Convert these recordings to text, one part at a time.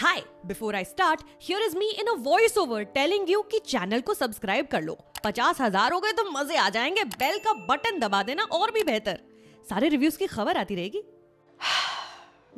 Hi before I start here is me in a voice over telling you कि channel को subscribe कर लो पचास हजार हो गए तो मजे आ जाएंगे बेल का बटन दबा देना और भी बेहतर सारे रिव्यूज की खबर आती रहेगी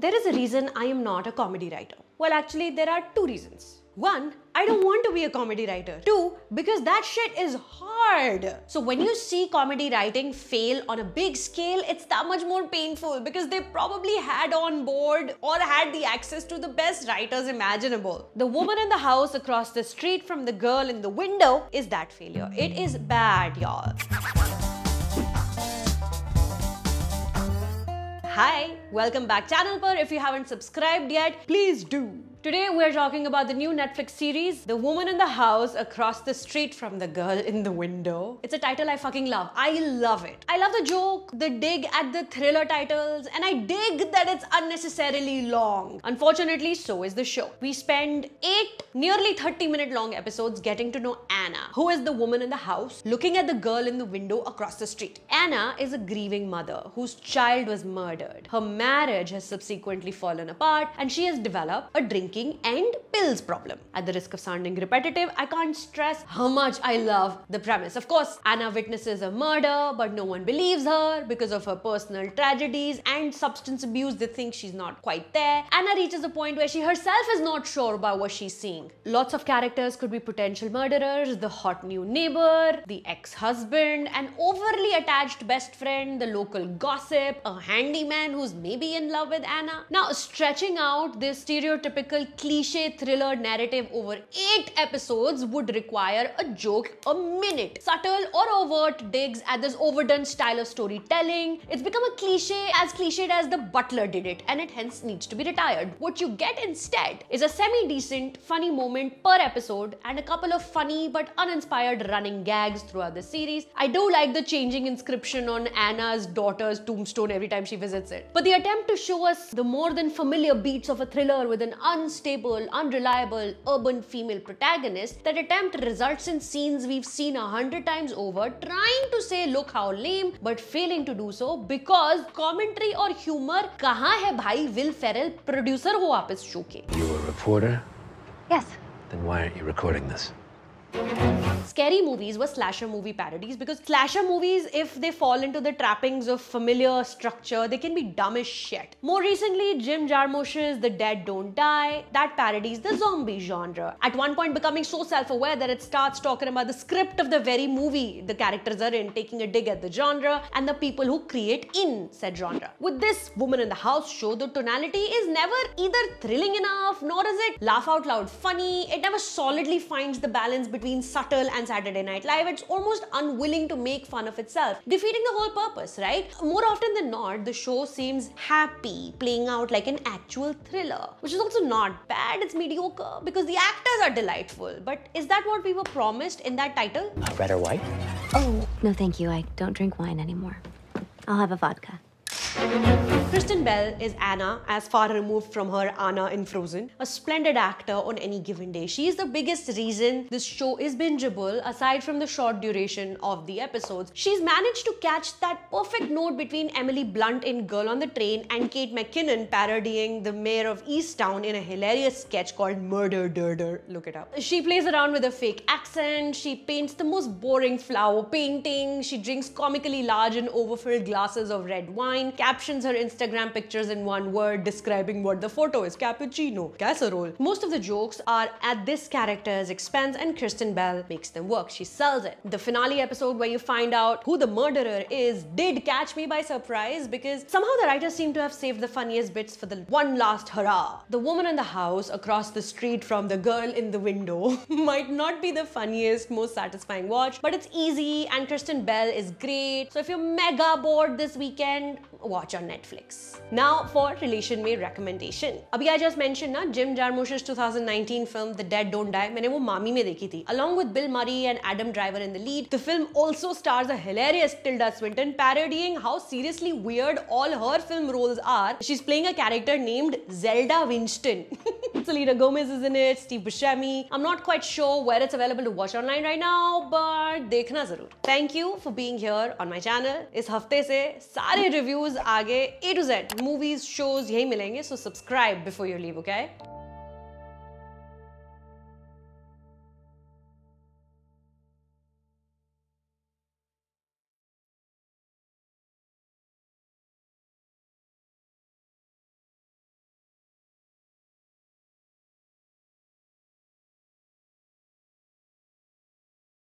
there is a reason I am not a comedy writer well actually there are two reason One, I don't want to be a comedy writer. Two, because that shit is hard. So when you see comedy writing fail on a big scale, it's that much more painful because they probably had on board or had the access to the best writers imaginable. The woman in the house across the street from the girl in the window is that failure. It is bad, y'all. Hi, welcome back channel per. If you haven't subscribed yet, please do. Today we're talking about the new Netflix series, The Woman in the House Across the Street from the Girl in the Window. It's a title I fucking love. I love it. I love the joke, the dig at the thriller titles, and I dig that it's unnecessarily long. Unfortunately, so is the show. We spend eight nearly 30 minute long episodes getting to know Anna, who is the woman in the house, looking at the girl in the window across the street. Anna is a grieving mother whose child was murdered. Her marriage has subsequently fallen apart, and she has developed a drink drinking and pills problem. At the risk of sounding repetitive, I can't stress how much I love the premise. Of course, Anna witnesses a murder, but no one believes her because of her personal tragedies and substance abuse. They think she's not quite there. Anna reaches a point where she herself is not sure about what she's seeing. Lots of characters could be potential murderers, the hot new neighbor, the ex-husband, an overly attached best friend, the local gossip, a handyman who's maybe in love with Anna. Now, stretching out this stereotypical typical cliche thriller narrative over eight episodes would require a joke a minute. Subtle or overt digs at this overdone style of storytelling. It's become a cliche as cliched as The Butler did it and it hence needs to be retired. What you get instead is a semi-decent funny moment per episode and a couple of funny but uninspired running gags throughout the series. I do like the changing inscription on Anna's daughter's tombstone every time she visits it. But the attempt to show us the more than familiar beats of a thriller with an uns unstable, unreliable urban female protagonist that attempt results in scenes we've seen a hundred times over, trying to say, look how lame, but failing to do so because commentary or humor, Kaha hai bhai Will Ferrell, producer ho aap is show You a reporter? Yes. Then why aren't you recording this? Scary movies were slasher movie parodies because slasher movies, if they fall into the trappings of familiar structure, they can be dumb as shit. More recently, Jim Jarmusch's The Dead Don't Die, that parodies the zombie genre. At one point becoming so self-aware that it starts talking about the script of the very movie the characters are in, taking a dig at the genre and the people who create in said genre. With this Woman in the House show, the tonality is never either thrilling enough, nor is it laugh out loud funny. It never solidly finds the balance between between Subtle and Saturday Night Live, it's almost unwilling to make fun of itself, defeating the whole purpose, right? More often than not, the show seems happy, playing out like an actual thriller, which is also not bad, it's mediocre because the actors are delightful. But is that what we were promised in that title? red or white? Oh, no, thank you. I don't drink wine anymore. I'll have a vodka. Kristen Bell is Anna, as far removed from her Anna in Frozen. A splendid actor on any given day. She is the biggest reason this show is bingeable, aside from the short duration of the episodes. She's managed to catch that perfect note between Emily Blunt in Girl on the Train and Kate McKinnon parodying the mayor of Easttown in a hilarious sketch called Murder Durder. Look it up. She plays around with a fake accent, she paints the most boring flower painting, she drinks comically large and overfilled glasses of red wine, captions her Instagram pictures in one word describing what the photo is cappuccino, casserole. Most of the jokes are at this character's expense, and Kristen Bell makes them work. She sells it. The finale episode where you find out who the murderer is did catch me by surprise because somehow the writers seem to have saved the funniest bits for the one last hurrah. The woman in the house across the street from the girl in the window might not be the funniest, most satisfying watch, but it's easy and Kristen Bell is great. So if you're mega bored this weekend, watch on Netflix. Now for relation में recommendation. Abhi I just mentioned na Jim Jarmusch's 2019 film The Dead Don't Die मैंने वो मामी में देखी थी. Along with Bill Murray and Adam Driver in the lead, the film also stars a hilarious Tilda Swinton parodying how seriously weird all her film roles are. She's playing a character named Zelda Winston. Selena Gomez is in it, Steve Buscemi. I'm not quite sure where it's available to watch online right now, but dekhna zarur. Thank you for being here on my channel. Is हफ्ते se sare reviews aage A to Z movies, shows यही milenge. so subscribe before you leave, okay?